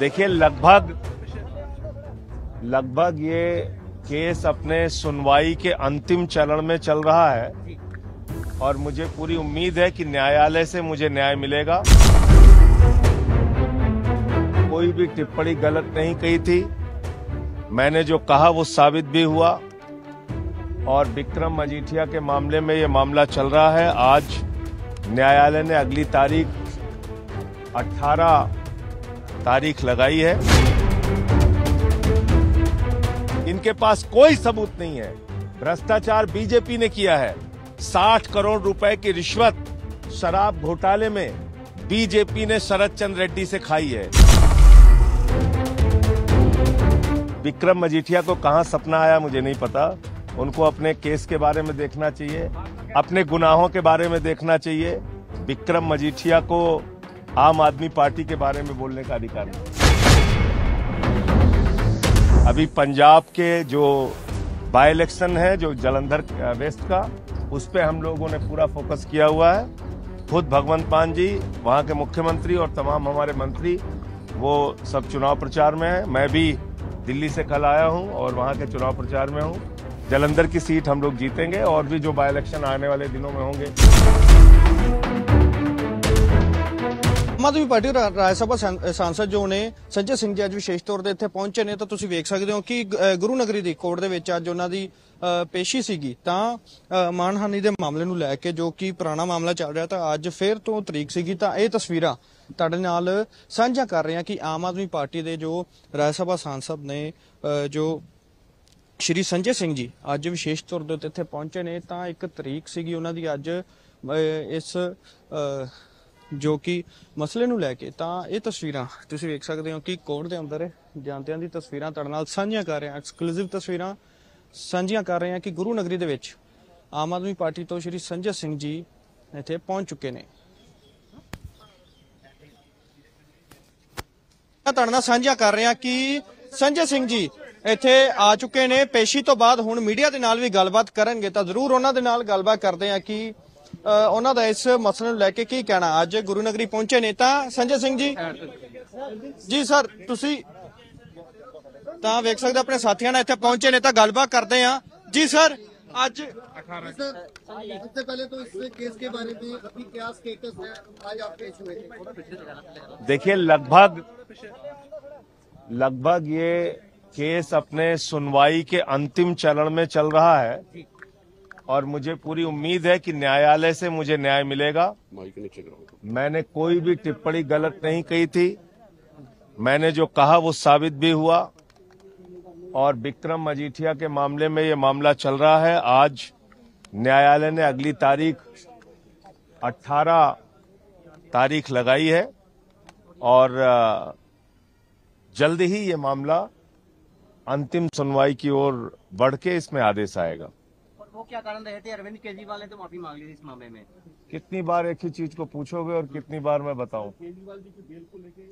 देखिए लगभग लगभग ये केस अपने सुनवाई के अंतिम चरण में चल रहा है और मुझे पूरी उम्मीद है कि न्यायालय से मुझे न्याय मिलेगा कोई भी टिप्पणी गलत नहीं कही थी मैंने जो कहा वो साबित भी हुआ और विक्रम मजीठिया के मामले में ये मामला चल रहा है आज न्यायालय ने अगली तारीख 18 तारीख लगाई है इनके पास कोई सबूत नहीं है भ्रष्टाचार बीजेपी ने किया है 60 करोड़ रुपए की रिश्वत शराब घोटाले में बीजेपी ने शरद चंद्र रेड्डी से खाई है विक्रम मजीठिया को कहां सपना आया मुझे नहीं पता उनको अपने केस के बारे में देखना चाहिए अपने गुनाहों के बारे में देखना चाहिए विक्रम मजीठिया को आम आदमी पार्टी के बारे में बोलने का अधिकार नहीं अभी पंजाब के जो बाय इलेक्शन है जो जलंधर वेस्ट का उस पर हम लोगों ने पूरा फोकस किया हुआ है खुद भगवंत मान जी वहाँ के मुख्यमंत्री और तमाम हमारे मंत्री वो सब चुनाव प्रचार में हैं मैं भी दिल्ली से कल आया हूँ और वहाँ के चुनाव प्रचार में हूँ जलंधर की सीट हम लोग जीतेंगे और भी जो बाई इलेक्शन आने वाले दिनों में होंगे ਆਮ ਆਦਮੀ ਪਾਰਟੀ ਰਾਜ ਸਭਾ ਸੰਸਦ ਜੋ ਨੇ ਸੰਜੇ ਸਿੰਘ ਜੀ ਅੱਜ ਵਿਸ਼ੇਸ਼ ਤੌਰ ਤੇ ਇੱਥੇ ਪਹੁੰਚੇ ਨੇ ਤਾਂ ਤੁਸੀਂ ਵੇਖ ਸਕਦੇ ਹੋ ਕਿ ਗੁਰੂ ਨਗਰੀ ਦੀ ਕੋਰਟ ਦੇ ਵਿੱਚ ਅੱਜ ਉਹਨਾਂ ਦੀ ਪੇਸ਼ੀ ਸੀਗੀ ਤਾਂ ਮਾਨਹਾਨੀ ਦੇ ਮਾਮਲੇ ਨੂੰ ਲੈ ਕੇ ਜੋ ਕਿ ਪੁਰਾਣਾ ਮਾਮਲਾ ਚੱਲ ਰਿਹਾ ਤਾਂ ਅੱਜ ਫੇਰ ਤੋਂ ਤਰੀਕ ਸੀਗੀ ਤਾਂ ਇਹ ਤਸਵੀਰਾਂ ਤੁਹਾਡੇ ਨਾਲ ਸਾਂਝਾ ਕਰ ਰਹੇ ਹਾਂ ਕਿ ਆਮ ਆਦਮੀ ਪਾਰਟੀ ਦੇ ਜੋ ਰਾਜ ਸਭਾ ਸੰਸਦ ਨੇ ਜੋ ਸ਼੍ਰੀ ਸੰਜੇ ਸਿੰਘ ਜੀ ਅੱਜ ਵਿਸ਼ੇਸ਼ ਤੌਰ ਤੇ ਇੱਥੇ ਪਹੁੰਚੇ ਨੇ ਤਾਂ ਇੱਕ ਤਰੀਕ ਸੀਗੀ ਉਹਨਾਂ ਦੀ ਅੱਜ ਇਸ ਜੋ ਕਿ ਮਸਲੇ ਨੂੰ ਲੈ ਕੇ ਤਾਂ ਇਹ ਤਸਵੀਰਾਂ ਤੁਸੀਂ ਵੇਖ ਸਕਦੇ ਹੋ ਕਿ ਕੋਰਟ ਦੇ ਅੰਦਰ ਜਾਂਦਿਆਂ ਦੀ ਤਸਵੀਰਾਂ ਤੜ ਨਾਲ ਸਾਂਝੀਆਂ ਕਰ ਰਹੇ ਐਕਸਕਲੂਸਿਵ ਤਸਵੀਰਾਂ ਸਾਂਝੀਆਂ ਕਰ ਰਹੇ ਹਾਂ ਕਿ ਗੁਰੂ ਨਗਰੀ ਦੇ ਵਿੱਚ ਆਮ ਆਦਮੀ ਪਾਰਟੀ ਤੋਂ ਸ਼੍ਰੀ ਸੰਜੇ ਸਿੰਘ ਜੀ ਇੱਥੇ ਪਹੁੰਚ ਚੁੱਕੇ ਨੇ ਤੁਹਾਡੇ ਨਾਲ ਸਾਂਝੀਆਂ ਕਰ ਰਹੇ ਹਾਂ ਕਿ ਸੰਜੇ ਸਿੰਘ ਜੀ ਇੱਥੇ ਆ ਚੁੱਕੇ ਨੇ ਪੇਸ਼ੀ ਤੋਂ ਬਾਅਦ ਹੁਣ ਮੀਡੀਆ ਦੇ ਨਾਲ ਵੀ ਗੱਲਬਾਤ ਕਰਨਗੇ ਤਾਂ ਜ਼ਰੂਰ ਉਹਨਾਂ ਦੇ ਨਾਲ ਗੱਲਬਾਤ ਕਰਦੇ ਹਾਂ ਕਿ ਉਹਨਾਂ ਦਾ ਇਸ ਮਸਲੇ ਨੂੰ ਲੈ ਕੇ ਕੀ ਕਹਿਣਾ ਅੱਜ ਗੁਰੂ ਨਗਰੀ ਪਹੁੰਚੇ ਨੇ ਤਾਂ ਸੰਜੇ ਸਿੰਘ ਜੀ ਜੀ ਸਰ ਤੁਸੀਂ ਤਾਂ ਵੇਖ ਸਕਦੇ ਆਪਣੇ ਸਾਥੀਆਂ ਨਾਲ ਇੱਥੇ ਪਹੁੰਚੇ ਨੇ ਤਾਂ ਗੱਲਬਾਤ ਕਰਦੇ ਆ ਜੀ ਸਰ आज सबसे पहले तो इस केस के बारे में अभी क्या स्टेटस है आज आपके इशू देखिए लगभग लगभग ये केस अपने सुनवाई के अंतिम चरण में चल रहा है और मुझे पूरी उम्मीद है कि न्यायालय से मुझे न्याय मिलेगा मैंने कोई भी टिप्पणी गलत नहीं कही थी मैंने जो कहा वो साबित भी हुआ और विक्रम मजीठिया के मामले में ये मामला चल रहा है आज न्यायालय ने अगली तारीख 18 तारीख लगाई है और जल्द ही ये मामला अंतिम सुनवाई की ओर बढ़ के इसमें आदेश आएगा वो तो क्या कारण रहे थे अरविंद केजरीवाल ने तो माफी मांग ली थी इस मामले में कितनी बार एक ही चीज को पूछोगे और कितनी बार मैं बताऊ केजरीवाल जी की बेल को लेके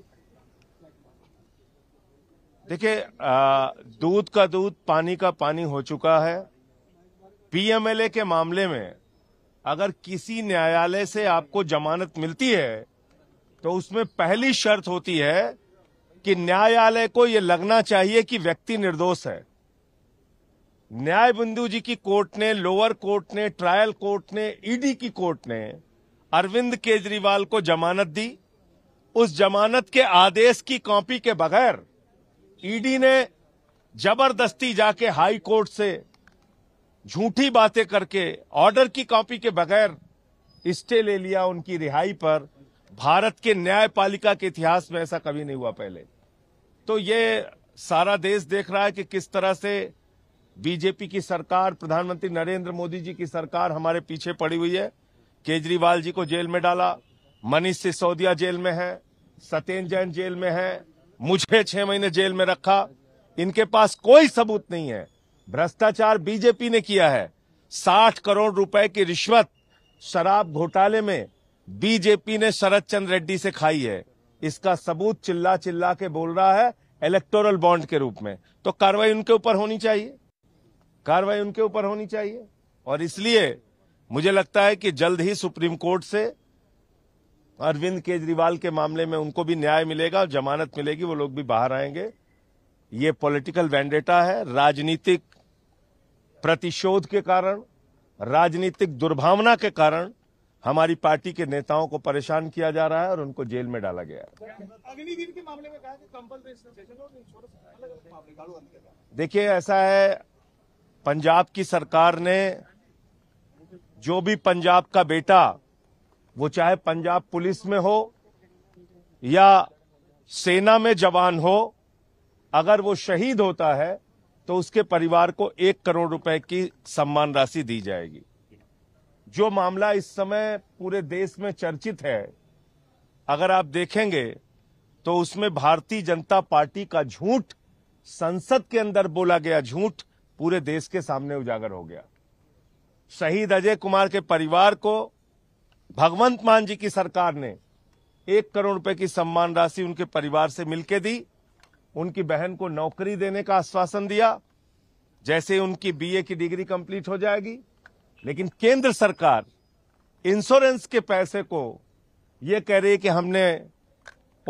देखिये दूध का दूध पानी का पानी हो चुका है पीएमएलए के मामले में अगर किसी न्यायालय से आपको जमानत मिलती है तो उसमें पहली शर्त होती है कि न्यायालय को यह लगना चाहिए कि व्यक्ति निर्दोष है न्याय बिंदु जी की कोर्ट ने लोअर कोर्ट ने ट्रायल कोर्ट ने ईडी की कोर्ट ने अरविंद केजरीवाल को जमानत दी उस जमानत के आदेश की कॉपी के बगैर ईडी ने जबरदस्ती जाके हाई कोर्ट से झूठी बातें करके ऑर्डर की कॉपी के बगैर स्टे ले लिया उनकी रिहाई पर भारत के न्यायपालिका के इतिहास में ऐसा कभी नहीं हुआ पहले तो ये सारा देश देख रहा है कि किस तरह से बीजेपी की सरकार प्रधानमंत्री नरेंद्र मोदी जी की सरकार हमारे पीछे पड़ी हुई है केजरीवाल जी को जेल में डाला मनीष सिसोदिया जेल में है सत्येंद्र जैन जेल में है मुझे छह महीने जेल में रखा इनके पास कोई सबूत नहीं है भ्रष्टाचार बीजेपी ने किया है साठ करोड़ रुपए की रिश्वत शराब घोटाले में बीजेपी ने शरद चंद्र रेड्डी से खाई है इसका सबूत चिल्ला चिल्ला के बोल रहा है इलेक्टोरल बॉन्ड के रूप में तो कार्रवाई उनके ऊपर होनी चाहिए कार्रवाई उनके ऊपर होनी चाहिए और इसलिए मुझे लगता है कि जल्द ही सुप्रीम कोर्ट से अरविंद केजरीवाल के मामले में उनको भी न्याय मिलेगा और जमानत मिलेगी वो लोग भी बाहर आएंगे ये पॉलिटिकल वैंडेटा है राजनीतिक प्रतिशोध के कारण राजनीतिक दुर्भावना के कारण हमारी पार्टी के नेताओं को परेशान किया जा रहा है और उनको जेल में डाला गया है देखिए ऐसा है पंजाब की सरकार ने जो भी पंजाब का बेटा वो चाहे पंजाब पुलिस में हो या सेना में जवान हो अगर वो शहीद होता है तो उसके परिवार को एक करोड़ रुपए की सम्मान राशि दी जाएगी जो मामला इस समय पूरे देश में चर्चित है अगर आप देखेंगे तो उसमें भारतीय जनता पार्टी का झूठ संसद के अंदर बोला गया झूठ पूरे देश के सामने उजागर हो गया शहीद अजय कुमार के परिवार को भगवंत मान जी की सरकार ने एक करोड़ रुपए की सम्मान राशि उनके परिवार से मिलके दी उनकी बहन को नौकरी देने का आश्वासन दिया जैसे उनकी बीए की डिग्री कंप्लीट हो जाएगी लेकिन केंद्र सरकार इंश्योरेंस के पैसे को यह कह रही है कि हमने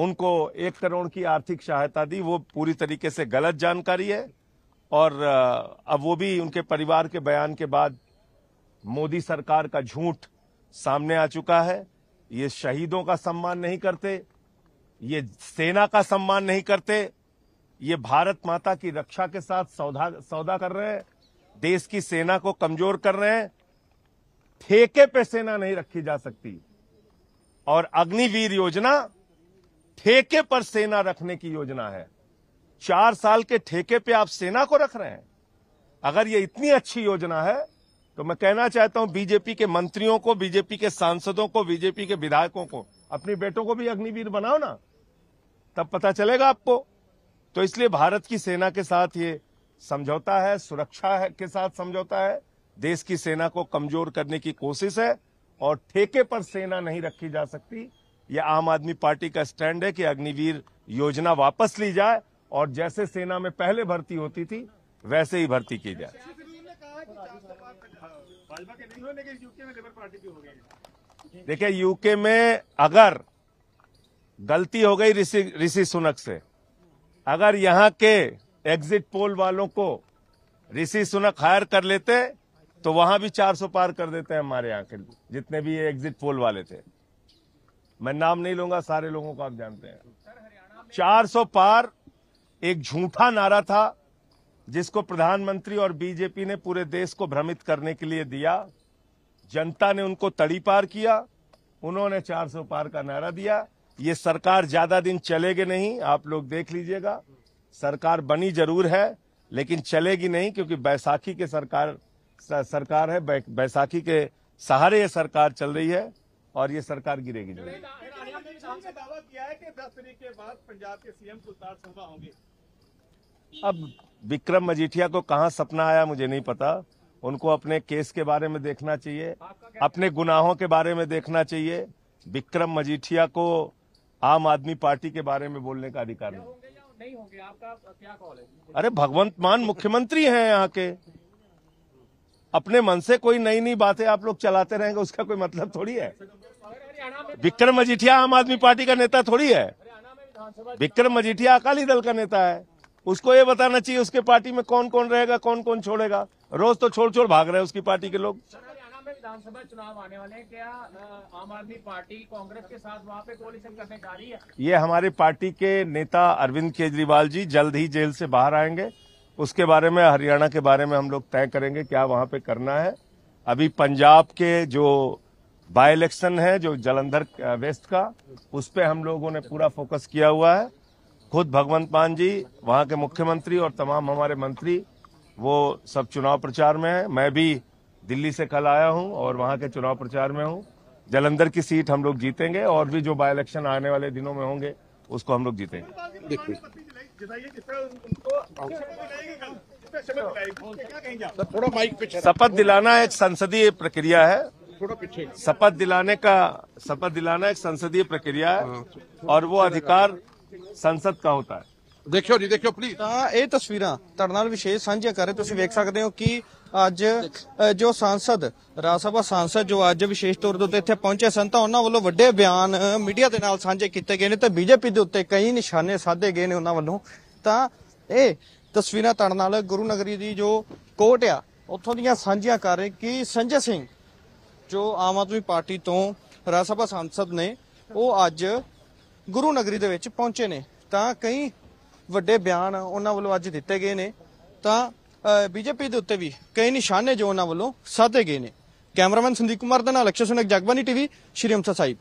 उनको एक करोड़ की आर्थिक सहायता दी वो पूरी तरीके से गलत जानकारी है और अब वो भी उनके परिवार के बयान के बाद मोदी सरकार का झूठ सामने आ चुका है ये शहीदों का सम्मान नहीं करते ये सेना का सम्मान नहीं करते ये भारत माता की रक्षा के साथ सौदा सौदा कर रहे हैं देश की सेना को कमजोर कर रहे हैं ठेके पे सेना नहीं रखी जा सकती और अग्निवीर योजना ठेके पर सेना रखने की योजना है चार साल के ठेके पे आप सेना को रख रहे हैं अगर ये इतनी अच्छी योजना है तो मैं कहना चाहता हूं बीजेपी के मंत्रियों को बीजेपी के सांसदों को बीजेपी के विधायकों को अपनी बेटों को भी अग्निवीर बनाओ ना तब पता चलेगा आपको तो इसलिए भारत की सेना के साथ ये समझौता है सुरक्षा है, के साथ समझौता है देश की सेना को कमजोर करने की कोशिश है और ठेके पर सेना नहीं रखी जा सकती यह आम आदमी पार्टी का स्टैंड है कि अग्निवीर योजना वापस ली जाए और जैसे सेना में पहले भर्ती होती थी वैसे ही भर्ती की जाए अच्छा, देखिए यूके में अगर गलती हो गई ऋषि सुनक से अगर यहाँ के एग्जिट पोल वालों को ऋषि सुनक हायर कर लेते तो वहां भी 400 पार कर देते हैं हमारे यहाँ के जितने भी ये एग्जिट पोल वाले थे मैं नाम नहीं लूंगा सारे लोगों को आप जानते हैं 400 पार एक झूठा नारा था जिसको प्रधानमंत्री और बीजेपी ने पूरे देश को भ्रमित करने के लिए दिया जनता ने उनको तड़ी पार किया उन्होंने 400 पार का नारा दिया ये सरकार ज्यादा दिन चलेगी नहीं आप लोग देख लीजिएगा सरकार बनी जरूर है लेकिन चलेगी नहीं क्योंकि बैसाखी के सरकार सरकार है बैसाखी के सहारे ये सरकार चल रही है और ये सरकार गिरेगी जरूर दावा किया है कि दस तरीक के बाद पंजाब के सीएम कुलतार होंगे अब विक्रम मजीठिया को कहा सपना आया मुझे नहीं पता उनको अपने केस के बारे में देखना चाहिए अपने गुनाहों के बारे में देखना चाहिए विक्रम मजीठिया को आम आदमी पार्टी के बारे में बोलने का अधिकार नहीं होंगे आपका क्या कॉल है अरे भगवंत मान मुख्यमंत्री हैं यहाँ के अपने मन से कोई नई नई बातें आप लोग चलाते रहेंगे उसका कोई मतलब थोड़ी है विक्रम मजीठिया आम आदमी पार्टी का नेता थोड़ी है विक्रम मजीठिया अकाली दल का नेता है उसको ये बताना चाहिए उसके पार्टी में कौन कौन रहेगा कौन कौन छोड़ेगा रोज तो छोड़ छोड़ भाग रहे हैं उसकी पार्टी के लोग विधानसभा चुनाव आने वाले हैं क्या आम आदमी पार्टी कांग्रेस के साथ वहाँ पे कोलिशन करने जा रही है ये हमारे पार्टी के नेता अरविंद केजरीवाल जी जल्द ही जेल से बाहर आएंगे उसके बारे में हरियाणा के बारे में हम लोग तय करेंगे क्या वहाँ पे करना है अभी पंजाब के जो बाय इलेक्शन है जो जलंधर वेस्ट का उस पर हम लोगों ने पूरा फोकस किया हुआ है खुद भगवंत मान जी वहाँ के मुख्यमंत्री और तमाम हमारे मंत्री वो सब चुनाव प्रचार में हैं मैं भी दिल्ली से कल आया हूँ और वहाँ के चुनाव प्रचार में हूँ जलंधर की सीट हम लोग जीतेंगे और भी जो बाय इलेक्शन आने वाले दिनों में होंगे उसको हम लोग जीतेंगे शपथ दिलाना एक संसदीय प्रक्रिया है शपथ दिलाने का शपथ दिलाना एक संसदीय प्रक्रिया है हाँ। और वो अधिकार ਸੰਸਦ ਕਾ ਹੁੰਦਾ ਹੈ ਦੇਖਿਓ ਜੀ ਦੇਖਿਓ ਪਲੀਜ਼ ਤਾਂ ਇਹ ਤਸਵੀਰਾਂ ਤੁਹਾਡੇ ਨਾਲ ਵਿਸ਼ੇਸ਼ ਸਾਂਝੀਆਂ ਕਰ ਰਹੇ ਤੁਸੀਂ ਵੇਖ ਸਕਦੇ ਹੋ ਕਿ ਅੱਜ ਜੋ ਸੰਸਦ ਰਾਜ ਸਭਾ ਸੰਸਦ ਜੋ ਅੱਜ ਵਿਸ਼ੇਸ਼ ਤੌਰ ਦੇ ਉੱਤੇ ਇੱਥੇ ਪਹੁੰਚੇ ਸਨ ਤਾਂ ਉਹਨਾਂ ਵੱਲੋਂ ਵੱਡੇ ਬਿਆਨ ਮੀਡੀਆ ਦੇ ਨਾਲ ਸਾਂਝੇ ਕੀਤੇ ਗਏ ਨੇ ਤਾਂ ਬੀਜੇਪੀ ਦੇ ਉੱਤੇ ਕਈ ਨਿਸ਼ਾਨੇ ਸਾਧੇ ਗਏ ਨੇ ਉਹਨਾਂ ਵੱਲੋਂ ਤਾਂ ਇਹ ਤਸਵੀਰਾਂ ਤੁਹਾਡੇ ਨਾਲ ਗੁਰੂ ਨਗਰੀ ਦੀ ਜੋ ਕੋਟ ਆ ਉੱਥੋਂ ਦੀਆਂ ਸਾਂਝੀਆਂ ਕਰ ਰਹੇ ਕਿ ਸੰਜੇ ਸਿੰਘ ਜੋ ਆਮ ਆਦਮੀ ਪਾਰਟੀ ਤੋਂ ਰਾਜ ਸਭਾ ਸੰਸਦ ਨੇ ਉਹ ਅੱਜ ਗੁਰੂ ਨਗਰੀ ਦੇ ਵਿੱਚ ਪਹੁੰਚੇ ਨੇ ਤਾਂ ਕਈ ਵੱਡੇ ਬਿਆਨ ਉਹਨਾਂ ਵੱਲੋਂ ਅੱਜ ਦਿੱਤੇ ਗਏ ਨੇ ਤਾਂ ਬੀਜੇਪੀ ਦੇ ਉੱਤੇ ਵੀ ਕਈ ਨਿਸ਼ਾਨੇ ਜੋ ਉਹਨਾਂ ਵੱਲੋਂ ਸਾਧੇ ਗਏ ਨੇ ਕੈਮਰਾਮੈਨ ਸੰਦੀਪ ਕੁਮਾਰ ਦਾ ਨਾਲ ਅਕਸ਼ਰ ਸੁਨਕ ਜਗਬਾਨੀ ਟੀਵੀ ਸ਼੍ਰੀ ਅੰਮ੍ਰਿਤਸਰ ਸਾਹਿਬ